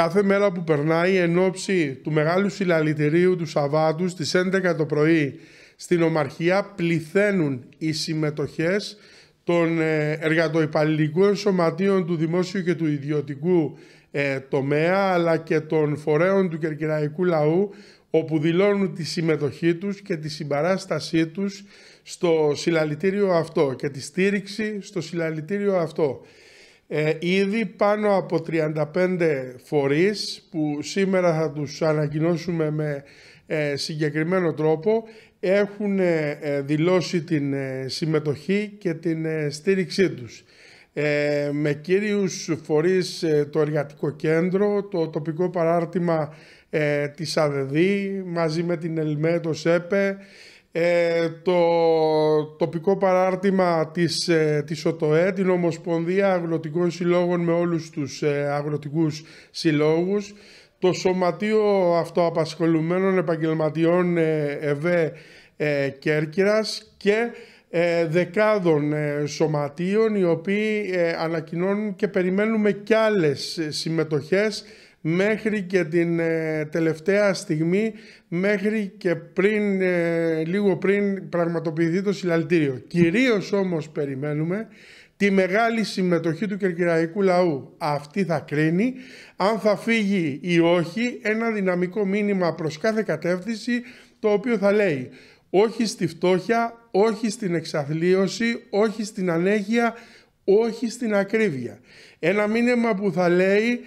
κάθε μέρα που περνάει εν ώψη του Μεγάλου Συλλαλητηρίου του Σαββάτου στις 11 το πρωί στην Ομαρχία πληθαίνουν οι συμμετοχές των ε, εργατοϊπαλληλικών σωματείων του δημόσιου και του ιδιωτικού ε, τομέα αλλά και των φορέων του κερκυραϊκού λαού όπου δηλώνουν τη συμμετοχή τους και τη συμπαράστασή τους στο συλλαλητήριο αυτό και τη στήριξη στο συλλαλητήριο αυτό ε, ήδη πάνω από 35 φορείς που σήμερα θα τους ανακοινώσουμε με ε, συγκεκριμένο τρόπο έχουν ε, ε, δηλώσει την συμμετοχή και την στήριξή τους. Με κύριους φορείς το Εργατικό Κέντρο, το τοπικό παράρτημα της ΑΔΔ, μαζί με την ΕΛΜΕ, το ε, το τοπικό παράρτημα της, ε, της ΟΤΟΕ, την Ομοσπονδία Αγροτικών Συλλόγων με όλους τους ε, αγροτικούς συλλόγους, το Σωματείο Αυτοαπασχολουμένων Επαγγελματιών ε, ΕΒΕ Κέρκυρας και δεκάδων σωματείων οι οποίοι ανακοινώνουν και περιμένουμε κι άλλες συμμετοχές μέχρι και την ε, τελευταία στιγμή, μέχρι και πριν, ε, λίγο πριν πραγματοποιηθεί το συλλαλητήριο. Κυρίως όμως περιμένουμε τη μεγάλη συμμετοχή του κερκυραϊκού λαού. Αυτή θα κρίνει αν θα φύγει ή όχι ένα δυναμικό μήνυμα προς κάθε κατεύθυνση το οποίο θα λέει όχι στη φτώχεια, όχι στην εξαθλίωση, όχι στην ανέχεια, όχι στην ακρίβεια. Ένα μήνυμα που θα λέει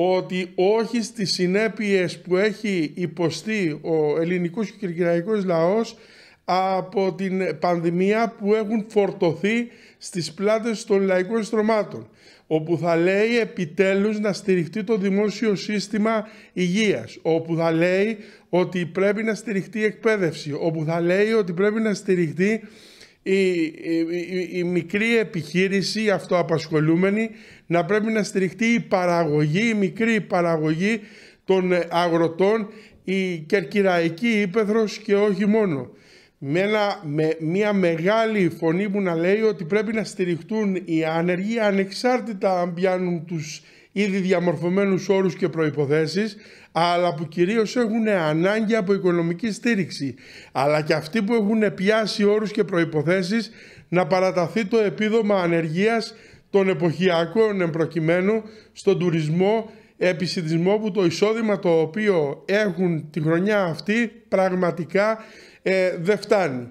ότι όχι στις συνέπειες που έχει υποστεί ο ελληνικός και κυριακός λαός από την πανδημία που έχουν φορτωθεί στις πλάτες των λαϊκών στρωμάτων όπου θα λέει επιτέλους να στηριχτεί το δημόσιο σύστημα υγείας, όπου θα λέει ότι πρέπει να στηριχτεί η εκπαίδευση, όπου θα λέει ότι πρέπει να στηριχτεί η, μικρή επιχείρηση, αυτοαπασχολούμενη, να πρέπει να στηριχτεί η παραγωγή, η μικρή παραγωγή των αγροτών, η κερκυραϊκή ύπεθρος και όχι μόνο. Με, μια μεγάλη φωνή που να λέει ότι πρέπει να στηριχτούν οι άνεργοι ανεξάρτητα αν πιάνουν τους ήδη διαμορφωμένους όρους και προϋποθέσεις, αλλά που κυρίως έχουν ανάγκη από οικονομική στήριξη, αλλά και αυτοί που έχουν πιάσει όρους και προϋποθέσεις να παραταθεί το επίδομα ανεργίας των εποχιακών εμπροκειμένου στον τουρισμό επισητισμό που το εισόδημα το οποίο έχουν τη χρονιά αυτή πραγματικά ε, δεν φτάνει.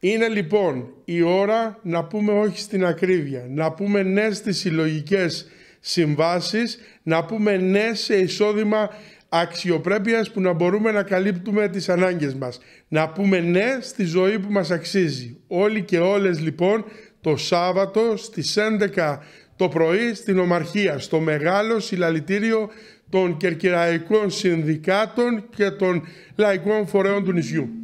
Είναι λοιπόν η ώρα να πούμε όχι στην ακρίβεια, να πούμε ναι στις συλλογικές συμβάσεις, να πούμε ναι σε εισόδημα αξιοπρέπειας που να μπορούμε να καλύπτουμε τις ανάγκες μας. Να πούμε ναι στη ζωή που μας αξίζει. Όλοι και όλες λοιπόν το Σάββατο στις 11 το πρωί στην Ομαρχία, στο μεγάλο συλλαλητήριο των κερκυραϊκών συνδικάτων και των λαϊκών φορέων του νησιού.